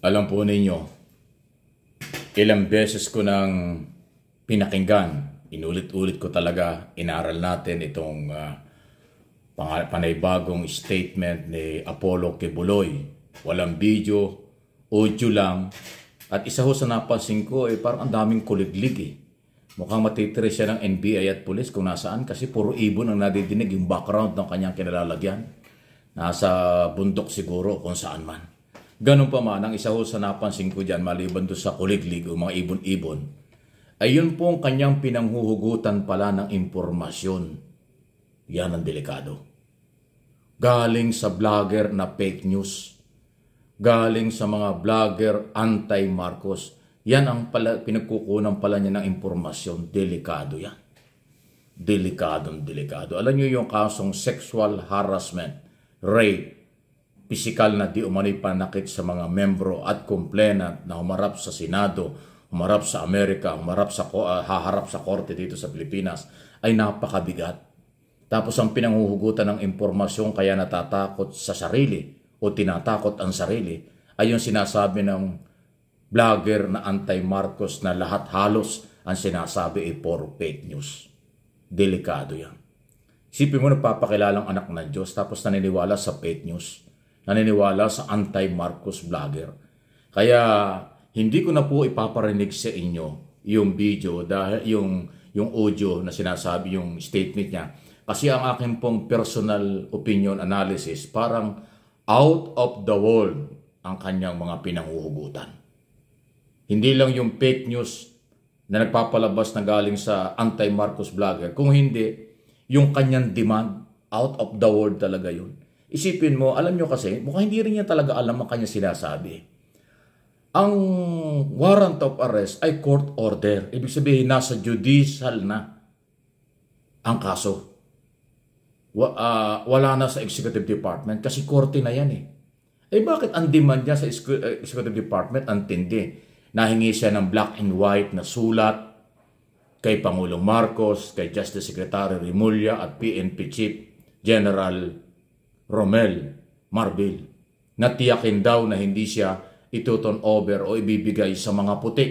Alam po ninyo, ilang beses ko nang pinakinggan, inulit-ulit ko talaga, inaral natin itong uh, panaybagong statement ni Apollo Kebuloy. Walang video, audio lang. At isa ho sa napansin ko, eh, parang ang daming kuliglig eh. Mukhang matitire siya ng NBI at pulis kung nasaan kasi puro ibon ang nadidinig yung background ng kanyang kinalalagyan. Nasa bundok siguro kung saan man. Ganun pa man, ang isa ho sa napansin ko dyan, maliban do sa kuliglig o mga ibon-ibon, ay yun po ang kanyang pinanghuhugutan pala ng impormasyon. Yan ang delikado. Galing sa vlogger na fake news. Galing sa mga vlogger anti-Marcos. Yan ang pala, pinagkukunan pala niya ng impormasyon. Delikado yan. Delikadong delikado. Alam niyo yung kasong sexual harassment, rape, pisikal na di umano'y panakit sa mga membro at complainant na humarap sa Senado, humarap sa Amerika, humarap sa, uh, haharap sa korte dito sa Pilipinas ay napakabigat. Tapos ang pinanghuhugutan ng impormasyon kaya natatakot sa sarili o tinatakot ang sarili ay yung sinasabi ng vlogger na anti-Marcos na lahat halos ang sinasabi ay puro fake news. Delikado yan. Isipin mo nagpapakilalang anak ng Diyos tapos naniniwala sa fake news naniniwala sa anti-Marcos vlogger. Kaya hindi ko na po ipaparinig sa inyo yung video dahil yung yung audio na sinasabi yung statement niya kasi ang akin pong personal opinion analysis parang out of the world ang kanyang mga pinanguhugutan. Hindi lang yung fake news na nagpapalabas na galing sa anti-Marcos vlogger, kung hindi, yung kanyang demand, out of the world talaga yun. Isipin mo, alam nyo kasi, mukha hindi rin niya talaga alam ang kanya sinasabi. Ang warrant of arrest ay court order. Ibig sabihin, nasa judicial na ang kaso. Wa, uh, wala na sa executive department kasi korte na yan eh. Eh bakit ang demand niya sa eh, executive department ang tindi? Nahingi siya ng black and white na sulat kay Pangulong Marcos, kay Justice Secretary Rimulya at PNP Chief General Romel Marbil na tiyakin daw na hindi siya ituton over o ibibigay sa mga puti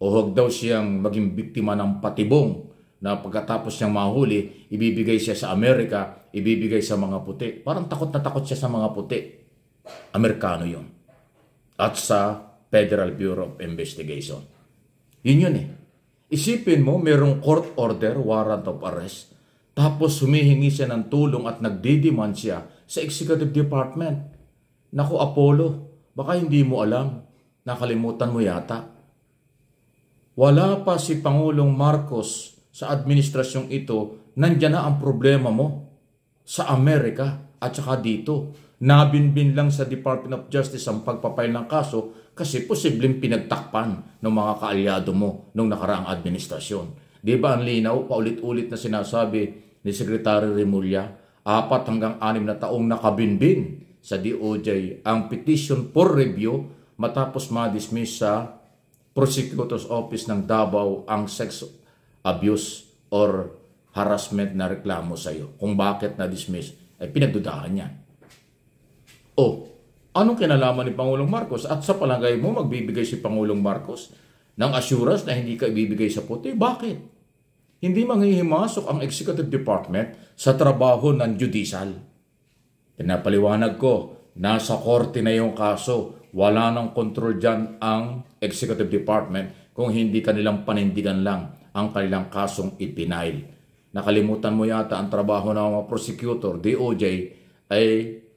o huwag daw siyang maging biktima ng patibong na pagkatapos niyang mahuli, ibibigay siya sa Amerika, ibibigay sa mga puti. Parang takot na takot siya sa mga puti. Amerikano yon At sa Federal Bureau of Investigation. Yun yun eh. Isipin mo, mayroong court order, warrant of arrest, tapos humihingi siya ng tulong at nagdidemand siya sa executive department. Naku Apollo, baka hindi mo alam. Nakalimutan mo yata. Wala pa si Pangulong Marcos sa administrasyong ito, nandyan na ang problema mo. Sa Amerika at saka dito. Nabinbin lang sa Department of Justice ang pagpapail ng kaso kasi posibleng pinagtakpan ng mga kaalyado mo nung nakaraang administrasyon. Di ba ang linaw, paulit-ulit na sinasabi ni Secretary Remulla, apat hanggang anim na taong nakabinbin sa DOJ ang petition for review matapos ma-dismiss sa Prosecutor's Office ng Davao ang sex abuse or harassment na reklamo sa iyo. Kung bakit na-dismiss, ay eh, pinagdudahan niya. O, anong kinalaman ni Pangulong Marcos? At sa palagay mo, magbibigay si Pangulong Marcos ng assurance na hindi ka ibibigay sa puti? Bakit? hindi manghihimasok ang Executive Department sa trabaho ng judicial. Pinapaliwanag ko, nasa korte na yung kaso, wala nang kontrol dyan ang Executive Department kung hindi kanilang panindigan lang ang kanilang kasong ipinail. Nakalimutan mo yata ang trabaho ng mga prosecutor, DOJ, ay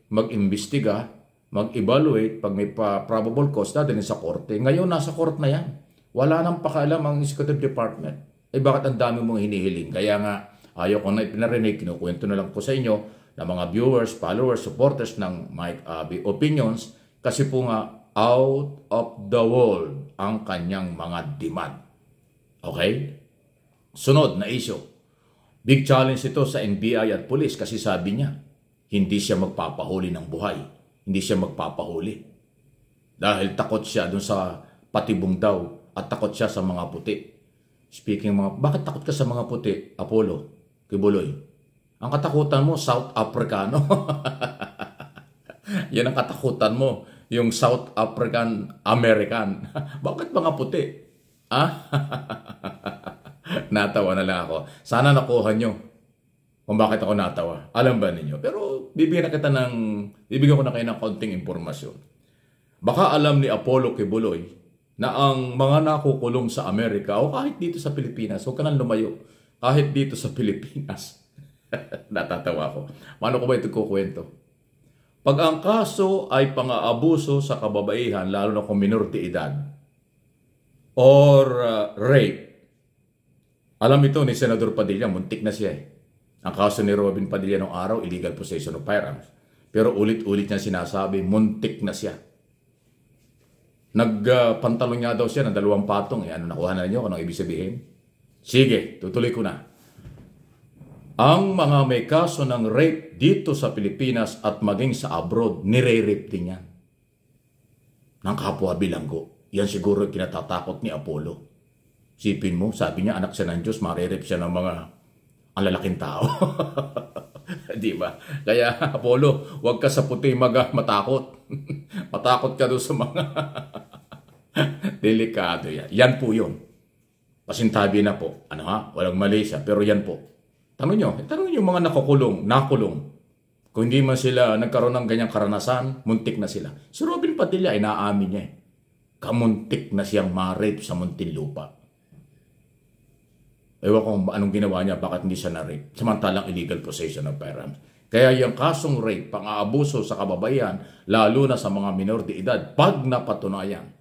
mag-imbestiga, mag-evaluate pag may pa probable cause dadalhin sa korte. Ngayon, nasa court na yan. Wala nang pakialam ang Executive Department. Eh bakit ang dami mong hinihiling? Kaya nga, ayaw ko na ipinarinig, kinukwento na lang ko sa inyo na mga viewers, followers, supporters ng my uh, opinions kasi po nga out of the world ang kanyang mga demand. Okay? Sunod na issue. Big challenge ito sa NBI at police kasi sabi niya, hindi siya magpapahuli ng buhay. Hindi siya magpapahuli. Dahil takot siya dun sa patibong daw at takot siya sa mga puti. Speaking mga, bakit takot ka sa mga puti, Apollo, Kibuloy? Ang katakutan mo, South Africano. Yan ang katakutan mo, yung South African American. bakit mga puti? Ah? natawa na lang ako. Sana nakuha nyo kung bakit ako natawa. Alam ba ninyo? Pero bibigyan kita ng, bibigyan ko na kayo ng konting impormasyon. Baka alam ni Apollo Kibuloy na ang mga nakukulong sa Amerika o kahit dito sa Pilipinas, huwag ka nang lumayo. Kahit dito sa Pilipinas. Natatawa ko. Mano ko ba ito kukwento? Pag ang kaso ay pang-aabuso sa kababaihan, lalo na kung minor de edad, or uh, rape, alam ito ni Senador Padilla, muntik na siya eh. Ang kaso ni Robin Padilla noong araw, illegal possession of firearms. Pero ulit-ulit niya sinasabi, muntik na siya. Nagpantalon uh, niya daw siya ng dalawang patong. Eh, ano nakuha na niyo? Anong ibig sabihin? Sige, tutuloy ko na. Ang mga may kaso ng rape dito sa Pilipinas at maging sa abroad, nire-rape din yan. Ng kapwa bilanggo. Yan siguro kinatatakot ni Apollo. Sipin mo, sabi niya anak siya ng Diyos, maririp siya ng mga ang lalaking tao. Di ba? Kaya Apollo, huwag ka sa puti mag matakot. matakot ka doon sa mga Delikado yan. Yan po yun. Pasintabi na po. Ano ha? Walang mali siya. Pero yan po. Tanong nyo. Tanong nyo mga nakukulong, nakulong. Kung hindi man sila nagkaroon ng ganyang karanasan, muntik na sila. Si Robin Padilla ay naamin niya. Eh. Kamuntik na siyang ma-rape sa Muntinlupa. Ewan kung anong ginawa niya, bakit hindi siya na-rape. Samantalang illegal possession of firearms. Kaya yung kasong rape, pang-aabuso sa kababayan, lalo na sa mga minor de edad, pag napatunayan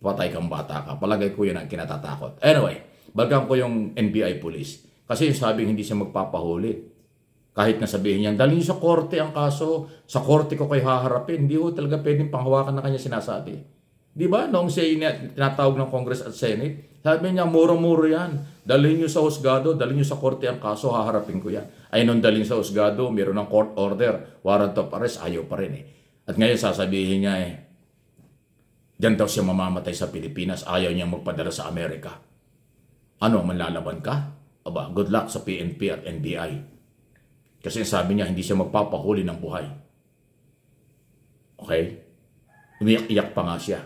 patay kang bata ka. Palagay ko yun ang kinatatakot. Anyway, balkan ko yung NBI police. Kasi sabing hindi siya magpapahuli. Kahit na sabihin niya, dalhin sa korte ang kaso, sa korte ko kayo haharapin, hindi ko talaga pwedeng panghawakan na kanya sinasabi. Di ba? Noong siya tinatawag ng Congress at Senate, sabi niya, muro-muro yan. Dalhin niyo sa husgado, dalhin niyo sa korte ang kaso, haharapin ko yan. Ay, nung dalhin sa husgado, meron ng court order, warrant of arrest, ayaw pa rin eh. At ngayon sasabihin niya eh, Diyan daw siya mamamatay sa Pilipinas. Ayaw niyang magpadala sa Amerika. Ano, manlalaban ka? Aba, good luck sa PNP at NBI. Kasi sabi niya, hindi siya magpapahuli ng buhay. Okay? Umiyak-iyak pa nga siya.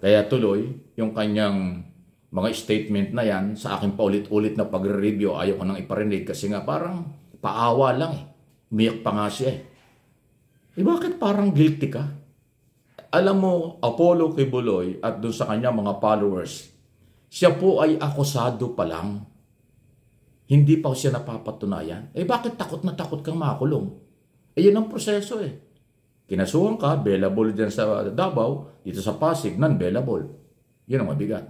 Kaya tuloy, yung kanyang mga statement na yan, sa akin paulit-ulit na pagre-review, ayaw ko nang iparinig kasi nga parang paawa lang eh. Umiyak pa nga siya eh. Eh bakit parang guilty ka? Alam mo, Apollo kay Buloy at doon sa kanya mga followers, siya po ay akusado pa lang. Hindi pa siya napapatunayan. Eh bakit takot na takot kang makulong? Eh yun ang proseso eh. Kinasuhan ka, bellable din sa Davao, dito sa Pasig, non-bellable. Yun ang mabigat.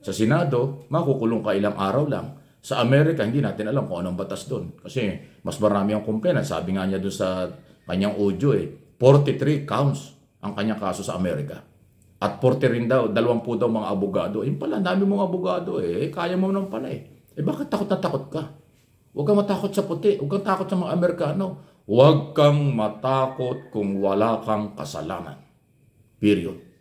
Sa Senado, makukulong ka ilang araw lang. Sa Amerika, hindi natin alam kung anong batas doon. Kasi mas marami ang kumplena. Sabi nga niya doon sa kanyang audio eh, 43 counts ang kanyang kaso sa Amerika. At 40 rin daw, 20 daw mga abogado. Eh, yung pala, dami mong abogado eh. eh. Kaya mo naman pala eh. Eh bakit takot na takot ka? Huwag kang matakot sa puti. Huwag kang takot sa mga Amerikano. Huwag kang matakot kung wala kang kasalanan. Period.